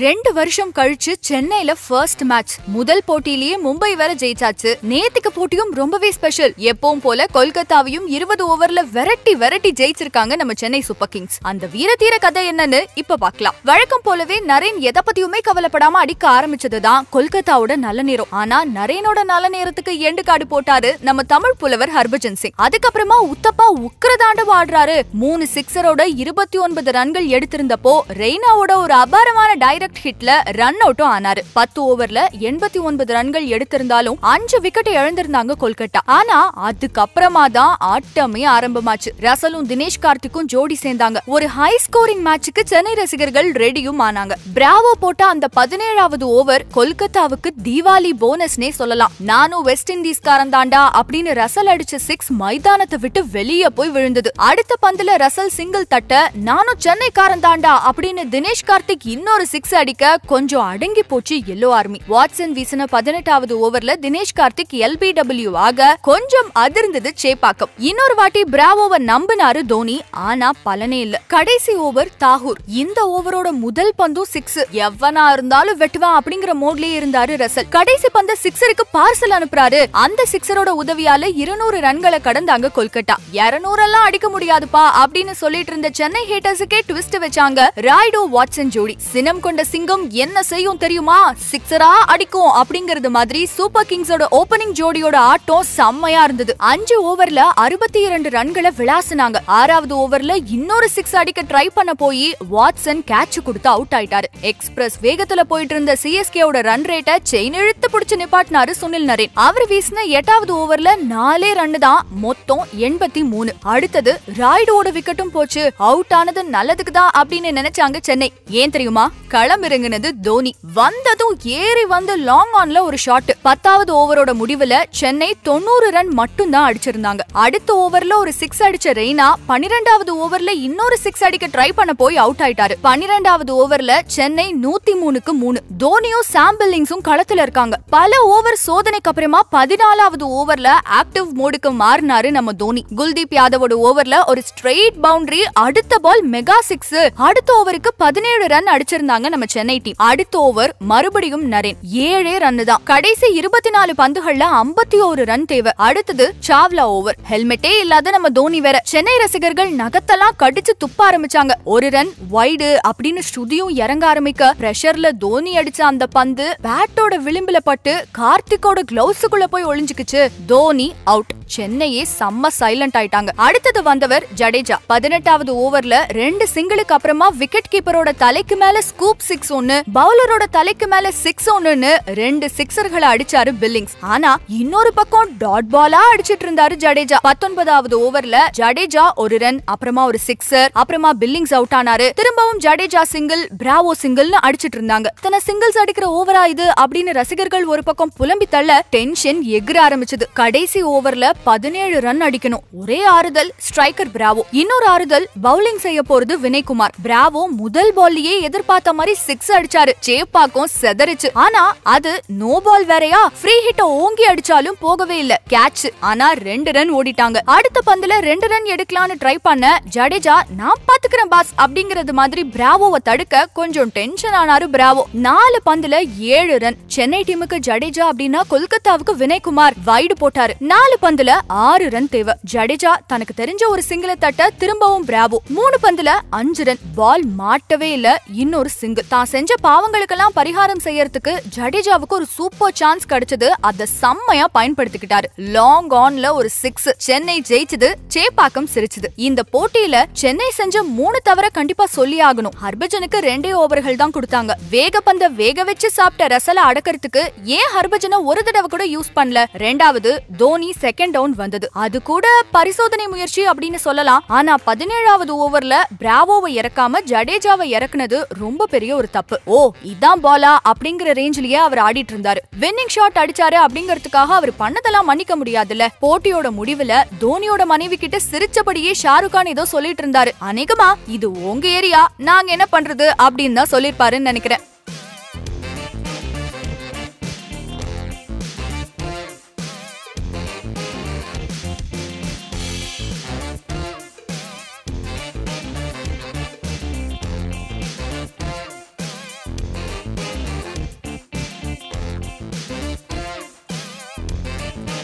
ரெண்டு வருஷம் கழிச்சு சென்னையில ஃபர்ஸ்ட் மேட்ச் முதல் போட்டியிலேயே மும்பை வேற ஜெயிச்சாச்சு நேத்துக்கு போட்டியும் ரொம்பவே ஸ்பெஷல் எப்பவும் போல கொல்கத்தாவையும் இருபது ஓவர்ல வெரைட்டி வெரைட்டி ஜெயிச்சிருக்காங்க நம்ம சென்னை சூப்பர் கிங்ஸ் அந்த வீரதீர கதை என்னன்னு இப்ப பாக்கலாம் வழக்கம் போலவே நரேன் எதை பத்தியுமே கவலைப்படாம அடிக்க ஆரம்பிச்சதுதான் கொல்கத்தாவோட நல்ல நேரம் ஆனா நரேனோட நல்ல நேரத்துக்கு எண்டு காடு போட்டாரு நம்ம தமிழ் புலவர் ஹர்பஜன் சிங் அதுக்கப்புறமா உத்தப்பா உக்கிரதாண்டம் ஆடுறாரு மூணு சிக்ஸரோட இருபத்தி ஒன்பது ரன்கள் எடுத்திருந்தப்போ ரெய்னாவோட ஒரு அபாரமான டைரக்ட் டைரக்ட் ஹிட்ல ரன் அவுட்டும் ஆனாரு பத்து ஓவர்ல எண்பத்தி ஒன்பது ரன்கள் எடுத்திருந்தாலும் அஞ்சு விக்கெட் இழந்திருந்தாங்க கொல்கட்டா ஆனா அதுக்கப்புறமா தான் ஆட்டமே ஆரம்பமாச்சு ரசலும் தினேஷ் கார்த்திக்கும் ஜோடி சேர்ந்தாங்க ஒரு ஹை ஸ்கோரிங் மேட்சுக்கு சென்னை ரசிகர்கள் ரெடியும் ஆனாங்க பிராவோ போட்ட அந்த பதினேழாவது ஓவர் கொல்கத்தாவுக்கு தீபாவளி போனஸ்னே சொல்லலாம் நானும் வெஸ்ட் இண்டீஸ் காரன் தாண்டா அப்படின்னு ரசல் அடிச்ச சிக்ஸ் மைதானத்தை விட்டு வெளியே போய் விழுந்தது அடுத்த பந்துல ரசல் சிங்கிள் தட்ட நானும் சென்னை காரன் தாண்டா அப்படின்னு தினேஷ் கார்த்திக் இன்னொரு சிக்ஸ் சிக்ஸ் அடிக்க கொஞ்சம் அடங்கி போச்சு எல்லோ ஆர்மி வாட்சன் வீசின பதினெட்டாவது ஓவர்ல தினேஷ் கார்த்திக் எல்பி டபிள்யூ ஆக கொஞ்சம் அதிர்ந்தது சேப்பாக்கம் இன்னொரு வாட்டி பிராவோவை நம்பினாரு தோனி ஆனா பலனே இல்ல கடைசி ஓவர் தாகூர் இந்த ஓவரோட முதல் பந்தும் சிக்ஸ் எவனா இருந்தாலும் வெட்டுவான் அப்படிங்கிற மோட்லயே இருந்தாரு ரசல் கடைசி பந்த சிக்ஸருக்கு பார்சல் அனுப்புறாரு அந்த சிக்ஸரோட உதவியால இருநூறு ரன்களை கடந்தாங்க கொல்கட்டா இருநூறு எல்லாம் அடிக்க முடியாதுப்பா அப்படின்னு சொல்லிட்டு இருந்த சென்னை ஹேட்டர்ஸுக்கே ட்விஸ்ட் வச்சாங்க ராய்டோ வாட்சன் ஜோடி சினம் கொண்ட கொண்ட சிங்கம் என்ன செய்யும் தெரியுமா சிக்ஸரா அடிக்கும் அப்படிங்கறது மாதிரி சூப்பர் கிங்ஸோட ஓபனிங் ஜோடியோட ஆட்டம் செம்மையா இருந்தது அஞ்சு ஓவர்ல அறுபத்தி இரண்டு ரன்களை விளாசுனாங்க ஆறாவது ஓவர்ல இன்னொரு சிக்ஸ் அடிக்க ட்ரை பண்ண போய் வாட்சன் கேட்ச் கொடுத்து அவுட் ஆயிட்டாரு எக்ஸ்பிரஸ் வேகத்துல போயிட்டு இருந்த சிஎஸ்கேயோட ரன் ரேட்டை செயின் இழுத்து பிடிச்சு நிப்பாட்டினாரு சுனில் நரேன் அவர் வீசின எட்டாவது ஓவர்ல நாலே ரன் தான் மொத்தம் எண்பத்தி மூணு அடுத்தது ராய்டோட விக்கெட்டும் போச்சு அவுட் ஆனது நல்லதுக்கு தான் அப்படின்னு நினைச்சாங்க சென்னை ஏன் தெரியுமா களம் இறங்கினது தோனி வந்ததும் ஏறி வந்து லாங் ஆன்ல ஒரு ஷாட் பத்தாவது ஓவரோட முடிவுல சென்னை தொண்ணூறு ரன் மட்டும் தான் அடிச்சிருந்தாங்க அடுத்த ஓவர்ல ஒரு சிக்ஸ் அடிச்ச ரெய்னா பனிரெண்டாவது ஓவர்ல இன்னொரு சிக்ஸ் அடிக்க ட்ரை பண்ண போய் அவுட் ஆயிட்டாரு பனிரெண்டாவது ஓவர்ல சென்னை நூத்தி மூணுக்கு மூணு தோனியும் சாம்பிள்ஸும் களத்துல இருக்காங்க பல ஓவர் சோதனைக்கு அப்புறமா பதினாலாவது ஓவர்ல ஆக்டிவ் மோடுக்கு மாறினாரு நம்ம தோனி குல்தீப் யாதவோட ஓவர்ல ஒரு ஸ்ட்ரெயிட் பவுண்டரி அடுத்த பால் மெகா சிக்ஸ் அடுத்த ஓவருக்கு பதினேழு ரன் அடிச்சிருந்தாங்க நம்ம சென்னை டீம் அடுத்த ஓவர் மறுபடியும் நரேன் ஏழே ரன் தான் கடைசி இருபத்தி நாலு பந்துகள்ல ஐம்பத்தி ஒரு ரன் தேவை அடுத்தது சாவ்லா ஓவர் ஹெல்மெட்டே இல்லாத நம்ம தோனி வேற சென்னை ரசிகர்கள் நகத்தெல்லாம் கடிச்சு துப்ப ஆரம்பிச்சாங்க ஒரு ரன் வைடு அப்படின்னு ஸ்ருதியும் இறங்க ஆரம்பிக்க பிரஷர்ல தோனி அடிச்ச அந்த பந்து பேட்டோட விளிம்புல பட்டு கார்த்திகோட கிளவுஸுக்குள்ள போய் ஒளிஞ்சுக்குச்சு தோனி அவுட் சென்னையே செம்ம சைலண்ட் ஆயிட்டாங்க அடுத்தது வந்தவர் ஜடேஜா பதினெட்டாவது ஓவர்ல ரெண்டு சிங்கிளுக்கு அப்புறமா விக்கெட் கீப்பரோட தலைக்கு மேல ஸ்கூப் சிக்ஸ் ஒன்னு பவுலரோட தலைக்கு மேல சிக்ஸ் ஒன்னு ரெண்டு சிக்ஸர்களை அடிச்சாரு பில்லிங்ஸ் ஆனா இன்னொரு பக்கம் டாட் பாலா அடிச்சிட்டு இருந்தாரு ஜடேஜா பத்தொன்பதாவது ஓவர்ல ஜடேஜா ஒரு ரன் அப்புறமா ஒரு சிக்ஸர் அப்புறமா பில்லிங்ஸ் அவுட் ஆனாரு திரும்பவும் ஜடேஜா சிங்கிள் பிராவோ சிங்கிள்னு அடிச்சிட்டு இருந்தாங்க தன சிங்கிள்ஸ் அடிக்கிற ஓவரா இது அப்படின்னு ரசிகர்கள் ஒரு பக்கம் புலம்பி தள்ள டென்ஷன் எகிர ஆரம்பிச்சது கடைசி ஓவர்ல பதினேழு ரன் அடிக்கணும் ஒரே ஆறுதல் ஸ்ட்ரைக்கர் பிராவோ இன்னொரு ஆறுதல் பவுலிங் செய்ய போறது வினய்குமார் பிராவோ முதல் பால்லயே எதிர்பார்த்த மாதிரி சிக்ஸ் அடிச்சாரு சேப்பாக்கும் செதறிச்சு ஆனா அது நோ பால் வேறையா ஃப்ரீ ஹிட்ட ஓங்கி அடிச்சாலும் போகவே இல்ல கேட்ச் ஆனா ரெண்டு ரன் ஓடிட்டாங்க அடுத்த பந்துல ரெண்டு ரன் எடுக்கலாம்னு ட்ரை பண்ண ஜடேஜா நான் பாத்துக்கிறேன் பாஸ் அப்படிங்கறது மாதிரி பிராவோவை தடுக்க கொஞ்சம் டென்ஷன் ஆனாரு பிராவோ நாலு பந்துல ஏழு ரன் சென்னை டீமுக்கு ஜடேஜா அப்படின்னா கொல்கத்தாவுக்கு வினய்குமார் வைடு போட்டாரு நாலு பந்து பந்துல ஆறு ரன் தேவை ஜடேஜா தனக்கு தெரிஞ்ச ஒரு சிங்கிளை தட்ட திரும்பவும் பிராவோ மூணு பந்துல அஞ்சு ரன் பால் மாட்டவே இல்ல இன்னொரு சிங்கிள் தான் செஞ்ச பாவங்களுக்கெல்லாம் பரிகாரம் செய்யறதுக்கு ஜடேஜாவுக்கு ஒரு சூப்பர் சான்ஸ் கிடைச்சது அத செம்மையா பயன்படுத்திக்கிட்டாரு லாங் ஆன்ல ஒரு சிக்ஸ் சென்னை ஜெயிச்சது சேப்பாக்கம் சிரிச்சது இந்த போட்டியில சென்னை செஞ்ச மூணு தவிர கண்டிப்பா சொல்லி ஆகணும் ஹர்பஜனுக்கு ரெண்டே ஓவர்கள் தான் கொடுத்தாங்க வேக பந்த வேக வச்சு சாப்பிட்ட ரசலை அடக்கிறதுக்கு ஏன் ஹர்பஜனை ஒரு தடவை கூட யூஸ் பண்ணல ரெண்டாவது தோனி செகண்ட் டவுன் வந்தது அது கூட பரிசோதனை முயற்சி அப்படின்னு சொல்லலாம் ஆனா பதினேழாவது ஓவர்ல பிராவோவை இறக்காம ஜடேஜாவை இறக்குனது ரொம்ப பெரிய ஒரு தப்பு ஓ இதான் பாலா அப்படிங்கிற ரேஞ்சிலேயே அவர் ஆடிட்டு இருந்தாரு வின்னிங் ஷாட் அடிச்சாரு அப்படிங்கறதுக்காக அவர் பண்ணதெல்லாம் மன்னிக்க முடியாதுல்ல போட்டியோட முடிவுல தோனியோட மனைவி கிட்ட சிரிச்சபடியே ஷாருக்கான் ஏதோ சொல்லிட்டு இருந்தாரு அநேகமா இது உங்க ஏரியா நாங்க என்ன பண்றது அப்படின்னு தான் சொல்லிருப்பாருன்னு நினைக்கிறேன்